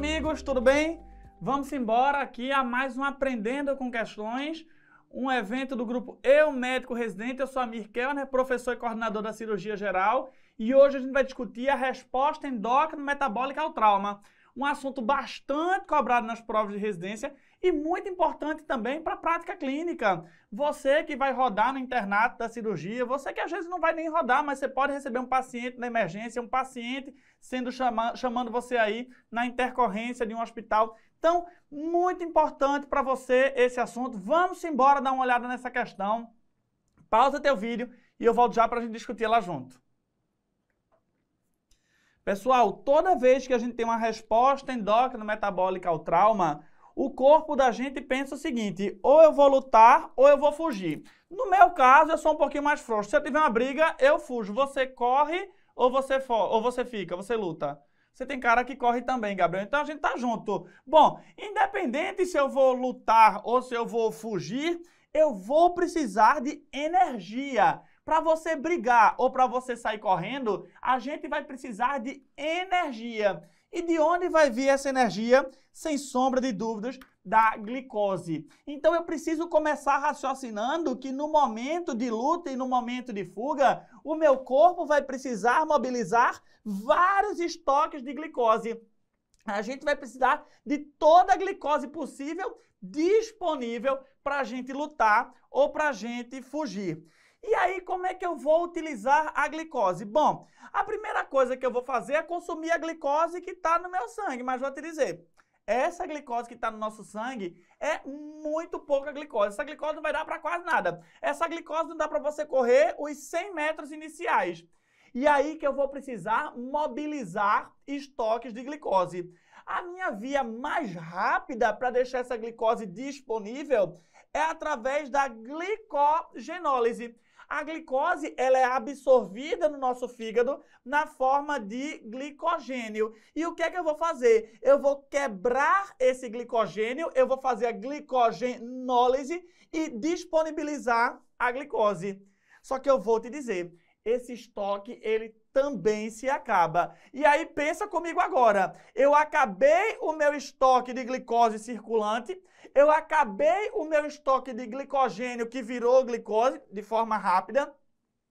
amigos, tudo bem? Vamos embora aqui a mais um Aprendendo com Questões, um evento do grupo Eu Médico Residente. Eu sou Amir Kellner, professor e coordenador da cirurgia geral, e hoje a gente vai discutir a resposta endócrino-metabólica ao trauma. Um assunto bastante cobrado nas provas de residência e muito importante também para a prática clínica. Você que vai rodar no internato da cirurgia, você que às vezes não vai nem rodar, mas você pode receber um paciente na emergência, um paciente sendo chama chamando você aí na intercorrência de um hospital. Então, muito importante para você esse assunto. Vamos embora dar uma olhada nessa questão. Pausa teu vídeo e eu volto já para a gente discutir ela junto. Pessoal, toda vez que a gente tem uma resposta endócrina metabólica ao trauma, o corpo da gente pensa o seguinte: ou eu vou lutar ou eu vou fugir. No meu caso, eu sou um pouquinho mais frouxo. Se eu tiver uma briga, eu fujo. Você corre ou você, ou você fica, você luta. Você tem cara que corre também, Gabriel. Então a gente tá junto. Bom, independente se eu vou lutar ou se eu vou fugir, eu vou precisar de energia. Para você brigar ou para você sair correndo, a gente vai precisar de energia. E de onde vai vir essa energia? sem sombra de dúvidas, da glicose. Então eu preciso começar raciocinando que no momento de luta e no momento de fuga, o meu corpo vai precisar mobilizar vários estoques de glicose. A gente vai precisar de toda a glicose possível disponível para a gente lutar ou para a gente fugir. E aí, como é que eu vou utilizar a glicose? Bom, a primeira coisa que eu vou fazer é consumir a glicose que está no meu sangue, mas vou te dizer, essa glicose que está no nosso sangue é muito pouca glicose. Essa glicose não vai dar para quase nada. Essa glicose não dá para você correr os 100 metros iniciais. E aí que eu vou precisar mobilizar estoques de glicose. A minha via mais rápida para deixar essa glicose disponível é através da glicogenólise. A glicose ela é absorvida no nosso fígado na forma de glicogênio. E o que é que eu vou fazer? Eu vou quebrar esse glicogênio, eu vou fazer a glicogenólise e disponibilizar a glicose. Só que eu vou te dizer, esse estoque ele também se acaba. E aí pensa comigo agora, eu acabei o meu estoque de glicose circulante, eu acabei o meu estoque de glicogênio que virou glicose de forma rápida,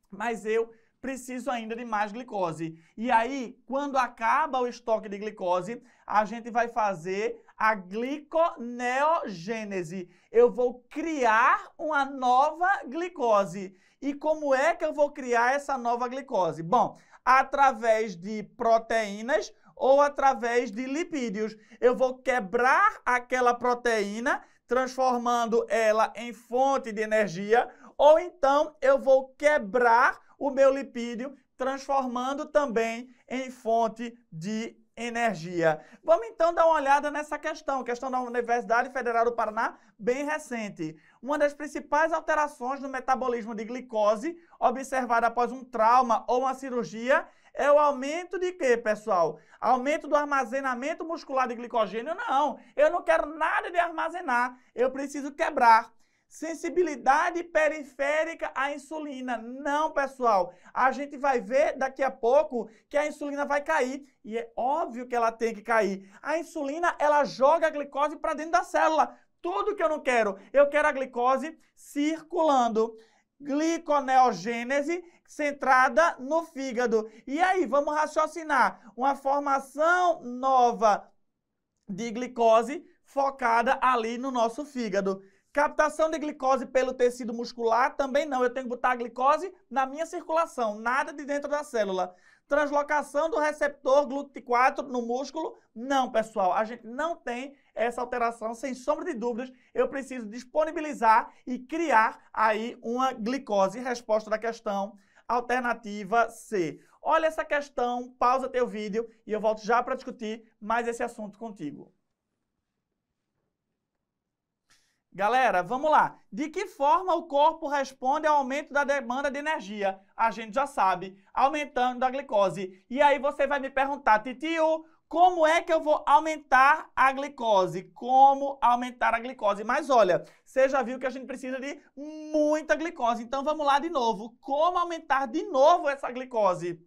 mas eu preciso ainda de mais glicose. E aí, quando acaba o estoque de glicose, a gente vai fazer a gliconeogênese. Eu vou criar uma nova glicose. E como é que eu vou criar essa nova glicose? Bom, através de proteínas ou através de lipídios. Eu vou quebrar aquela proteína, transformando ela em fonte de energia, ou então eu vou quebrar o meu lipídio, transformando também em fonte de energia. Vamos então dar uma olhada nessa questão, questão da Universidade Federal do Paraná, bem recente. Uma das principais alterações no metabolismo de glicose observada após um trauma ou uma cirurgia é o aumento de quê, pessoal? Aumento do armazenamento muscular de glicogênio? Não, eu não quero nada de armazenar, eu preciso quebrar. Sensibilidade periférica à insulina. Não, pessoal. A gente vai ver daqui a pouco que a insulina vai cair. E é óbvio que ela tem que cair. A insulina, ela joga a glicose para dentro da célula. Tudo que eu não quero. Eu quero a glicose circulando. Gliconeogênese centrada no fígado. E aí, vamos raciocinar. Uma formação nova de glicose focada ali no nosso fígado. Captação de glicose pelo tecido muscular também não. Eu tenho que botar a glicose na minha circulação, nada de dentro da célula. Translocação do receptor GLUT4 no músculo? Não, pessoal. A gente não tem essa alteração, sem sombra de dúvidas. Eu preciso disponibilizar e criar aí uma glicose. Resposta da questão alternativa C. Olha essa questão, pausa teu vídeo e eu volto já para discutir mais esse assunto contigo. Galera, vamos lá. De que forma o corpo responde ao aumento da demanda de energia? A gente já sabe, aumentando a glicose. E aí você vai me perguntar, titio, como é que eu vou aumentar a glicose? Como aumentar a glicose? Mas olha, você já viu que a gente precisa de muita glicose. Então vamos lá de novo. Como aumentar de novo essa glicose?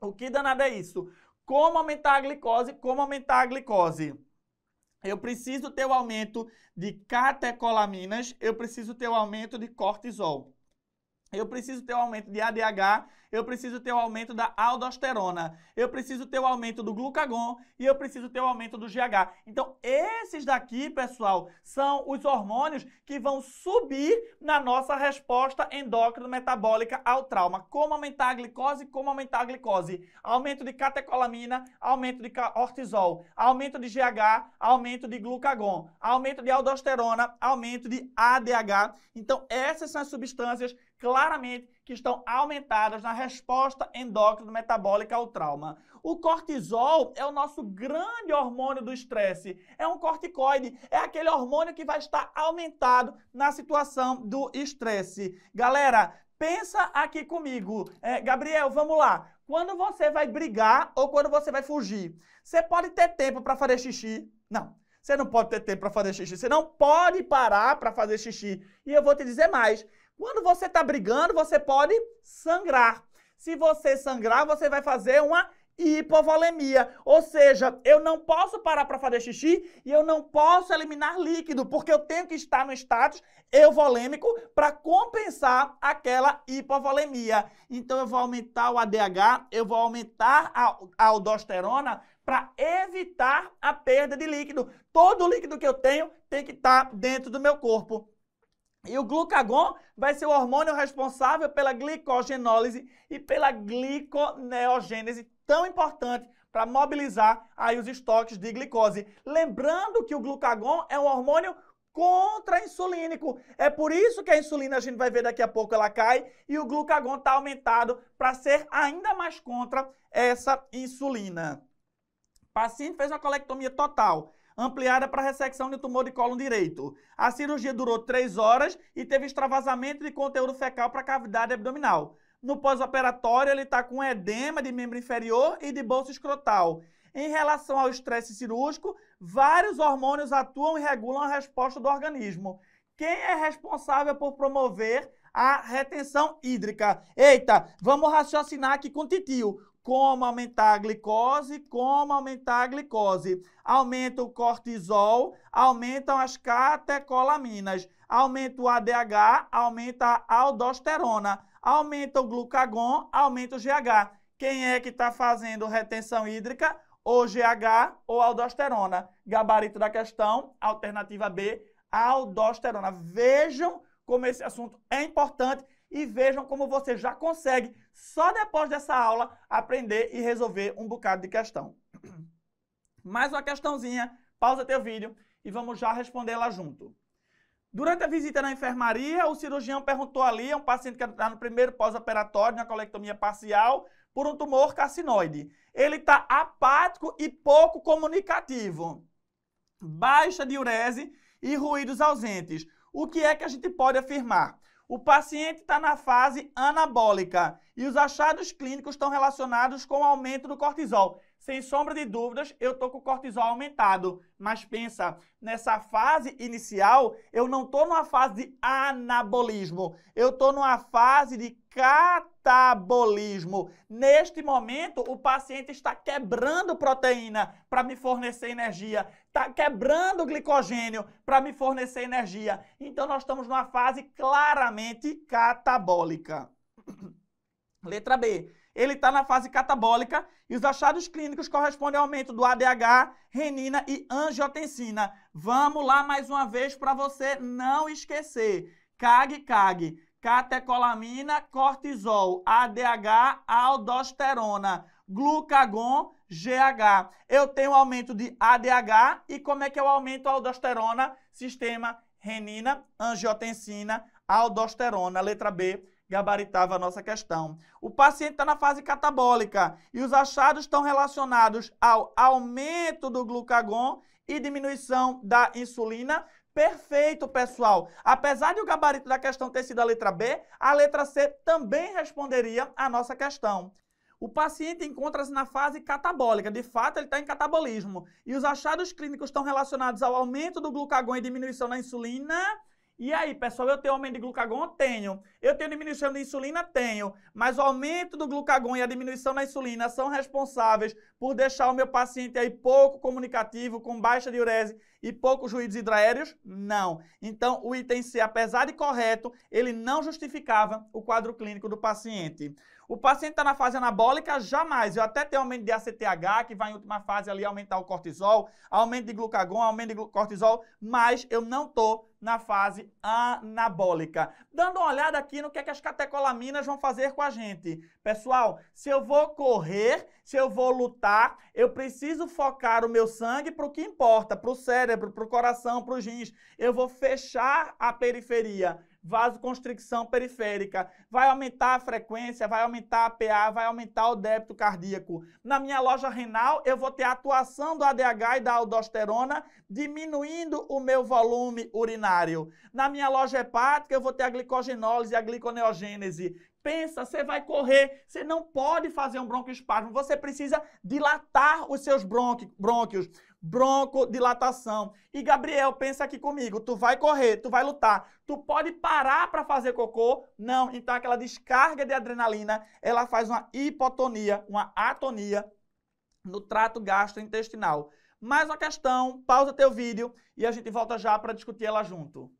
O que danada é isso? Como aumentar a glicose? Como aumentar a glicose? Eu preciso ter o aumento de catecolaminas, eu preciso ter o aumento de cortisol. Eu preciso ter o um aumento de ADH, eu preciso ter o um aumento da aldosterona, eu preciso ter o um aumento do glucagon e eu preciso ter o aumento do GH. Então, esses daqui, pessoal, são os hormônios que vão subir na nossa resposta endócrino-metabólica ao trauma. Como aumentar a glicose, como aumentar a glicose. Aumento de catecolamina, aumento de cortisol, aumento de GH, aumento de glucagon, aumento de aldosterona, aumento de ADH. Então, essas são as substâncias claramente que estão aumentadas na resposta endócrina metabólica ao trauma. O cortisol é o nosso grande hormônio do estresse, é um corticoide, é aquele hormônio que vai estar aumentado na situação do estresse. Galera, pensa aqui comigo. É, Gabriel, vamos lá. Quando você vai brigar ou quando você vai fugir, você pode ter tempo para fazer xixi? Não. Você não pode ter tempo para fazer xixi. Você não pode parar para fazer xixi. E eu vou te dizer mais: quando você está brigando, você pode sangrar. Se você sangrar, você vai fazer uma hipovolemia. Ou seja, eu não posso parar para fazer xixi e eu não posso eliminar líquido, porque eu tenho que estar no status euvolêmico para compensar aquela hipovolemia. Então eu vou aumentar o ADH, eu vou aumentar a, a aldosterona para evitar a perda de líquido. Todo líquido que eu tenho tem que estar tá dentro do meu corpo. E o glucagon vai ser o hormônio responsável pela glicogenólise e pela gliconeogênese, tão importante para mobilizar aí os estoques de glicose. Lembrando que o glucagon é um hormônio contra-insulínico. É por isso que a insulina, a gente vai ver daqui a pouco, ela cai e o glucagon está aumentado para ser ainda mais contra essa insulina. O paciente fez uma colectomia total ampliada para ressecção de tumor de colo direito. A cirurgia durou 3 horas e teve extravasamento de conteúdo fecal para a cavidade abdominal. No pós-operatório, ele está com edema de membro inferior e de bolso escrotal. Em relação ao estresse cirúrgico, vários hormônios atuam e regulam a resposta do organismo. Quem é responsável por promover a retenção hídrica? Eita, vamos raciocinar aqui com o titio. Como aumentar a glicose? Como aumentar a glicose? Aumenta o cortisol, aumentam as catecolaminas, aumenta o ADH, aumenta a aldosterona, aumenta o glucagon, aumenta o GH. Quem é que está fazendo retenção hídrica? Ou GH ou aldosterona. Gabarito da questão, alternativa B, aldosterona. Vejam como esse assunto é importante e vejam como você já consegue, só depois dessa aula, aprender e resolver um bocado de questão. Mais uma questãozinha, pausa teu vídeo e vamos já responder ela junto. Durante a visita na enfermaria, o cirurgião perguntou ali a um paciente que está no primeiro pós-operatório, na colectomia parcial, por um tumor carcinoide. Ele está apático e pouco comunicativo. Baixa diurese e ruídos ausentes. O que é que a gente pode afirmar? O paciente está na fase anabólica e os achados clínicos estão relacionados com o aumento do cortisol. Sem sombra de dúvidas, eu estou com o cortisol aumentado. Mas pensa, nessa fase inicial, eu não estou numa fase de anabolismo. Eu estou numa fase de cat metabolismo. Neste momento, o paciente está quebrando proteína para me fornecer energia, está quebrando glicogênio para me fornecer energia. Então, nós estamos numa fase claramente catabólica. Letra B. Ele está na fase catabólica e os achados clínicos correspondem ao aumento do ADH, renina e angiotensina. Vamos lá mais uma vez para você não esquecer. CAG, CAG catecolamina, cortisol, ADH, aldosterona, glucagon, GH. Eu tenho aumento de ADH e como é que eu aumento a aldosterona? Sistema renina, angiotensina, aldosterona, letra B, gabaritava a nossa questão. O paciente está na fase catabólica e os achados estão relacionados ao aumento do glucagon e diminuição da insulina, Perfeito, pessoal. Apesar de o gabarito da questão ter sido a letra B, a letra C também responderia a nossa questão. O paciente encontra-se na fase catabólica, de fato ele está em catabolismo. E os achados clínicos estão relacionados ao aumento do glucagon e diminuição da insulina. E aí, pessoal, eu tenho aumento de glucagon? Tenho. Eu tenho diminuição de insulina? Tenho. Mas o aumento do glucagon e a diminuição da insulina são responsáveis por deixar o meu paciente aí pouco comunicativo, com baixa diurese e poucos ruídos hidraéreos? Não. Então, o item C, apesar de correto, ele não justificava o quadro clínico do paciente. O paciente está na fase anabólica? Jamais. Eu até tenho aumento de ACTH, que vai em última fase ali aumentar o cortisol, aumento de glucagon, aumento de cortisol, mas eu não estou na fase anabólica. Dando uma olhada aqui no que, é que as catecolaminas vão fazer com a gente. Pessoal, se eu vou correr, se eu vou lutar, eu preciso focar o meu sangue para o que importa, para o cérebro cérebro, para o coração, para os rins. Eu vou fechar a periferia, vasoconstricção periférica. Vai aumentar a frequência, vai aumentar a PA, vai aumentar o débito cardíaco. Na minha loja renal, eu vou ter a atuação do ADH e da aldosterona, diminuindo o meu volume urinário. Na minha loja hepática, eu vou ter a glicogenólise e a gliconeogênese, Pensa, você vai correr, você não pode fazer um broncoespasmo, você precisa dilatar os seus brônquios broncodilatação. E Gabriel, pensa aqui comigo, tu vai correr, tu vai lutar, tu pode parar para fazer cocô? Não, então aquela descarga de adrenalina, ela faz uma hipotonia, uma atonia no trato gastrointestinal. Mais uma questão, pausa teu vídeo e a gente volta já para discutir ela junto.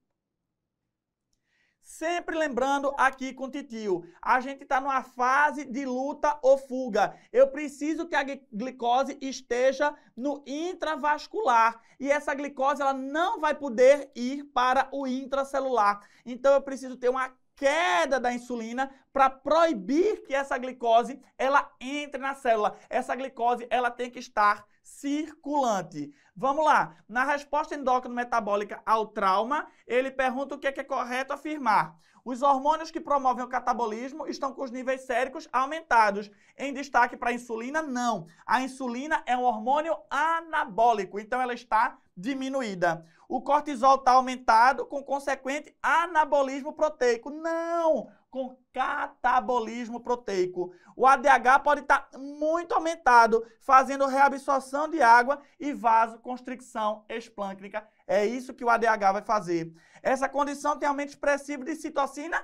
Sempre lembrando aqui com o titio, a gente está numa fase de luta ou fuga. Eu preciso que a glicose esteja no intravascular e essa glicose ela não vai poder ir para o intracelular. Então eu preciso ter uma queda da insulina para proibir que essa glicose ela entre na célula. Essa glicose ela tem que estar circulante. Vamos lá. Na resposta endócrino metabólica ao trauma, ele pergunta o que é, que é correto afirmar. Os hormônios que promovem o catabolismo estão com os níveis séricos aumentados. Em destaque para a insulina, não. A insulina é um hormônio anabólico, então ela está diminuída. O cortisol está aumentado com consequente anabolismo proteico. Não! com catabolismo proteico. O ADH pode estar tá muito aumentado, fazendo reabsorção de água e vasoconstricção esplâncrica. É isso que o ADH vai fazer. Essa condição tem aumento expressivo de citocina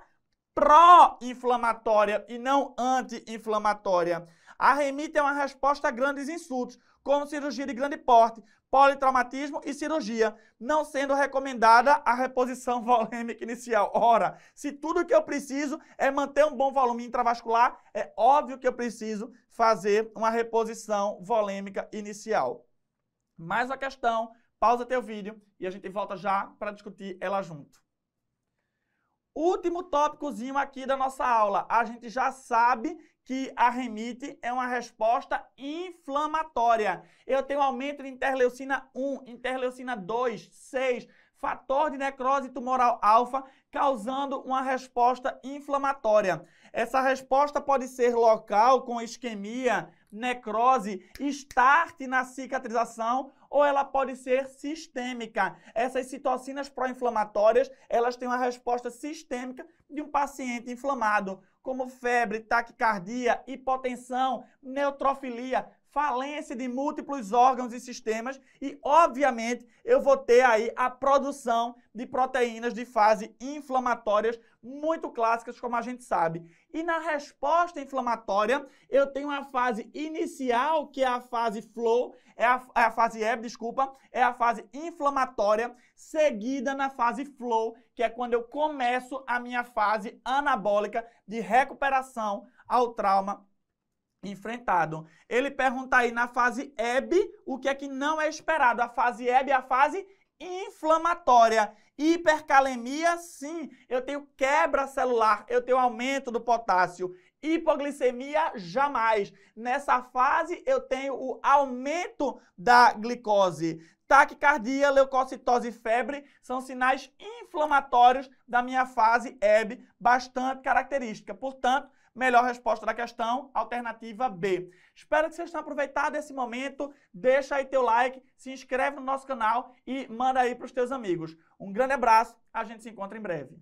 pró-inflamatória e não anti-inflamatória. A remite é uma resposta a grandes insultos, como cirurgia de grande porte, politraumatismo e cirurgia, não sendo recomendada a reposição volêmica inicial. Ora, se tudo que eu preciso é manter um bom volume intravascular, é óbvio que eu preciso fazer uma reposição volêmica inicial. Mais uma questão, pausa teu vídeo e a gente volta já para discutir ela junto. Último tópicozinho aqui da nossa aula. A gente já sabe que a remite é uma resposta inflamatória. Eu tenho aumento de interleucina 1, interleucina 2, 6, fator de necrose tumoral alfa, causando uma resposta inflamatória. Essa resposta pode ser local, com isquemia, necrose, start na cicatrização ou ela pode ser sistêmica. Essas citocinas pró-inflamatórias, elas têm uma resposta sistêmica de um paciente inflamado, como febre, taquicardia, hipotensão, neutrofilia, falência de múltiplos órgãos e sistemas e, obviamente, eu vou ter aí a produção de proteínas de fase inflamatórias muito clássicas, como a gente sabe. E na resposta inflamatória, eu tenho a fase inicial, que é a fase flow, é a, é a fase eb desculpa, é a fase inflamatória, seguida na fase flow, que é quando eu começo a minha fase anabólica de recuperação ao trauma enfrentado. Ele pergunta aí na fase EB o que é que não é esperado. A fase EB é a fase inflamatória. Hipercalemia, sim. Eu tenho quebra celular, eu tenho aumento do potássio. Hipoglicemia, jamais. Nessa fase, eu tenho o aumento da glicose. Taquicardia, leucocitose e febre são sinais inflamatórios da minha fase EB, bastante característica. Portanto, Melhor resposta da questão, alternativa B. Espero que vocês tenham aproveitado esse momento. Deixa aí teu like, se inscreve no nosso canal e manda aí para os teus amigos. Um grande abraço, a gente se encontra em breve.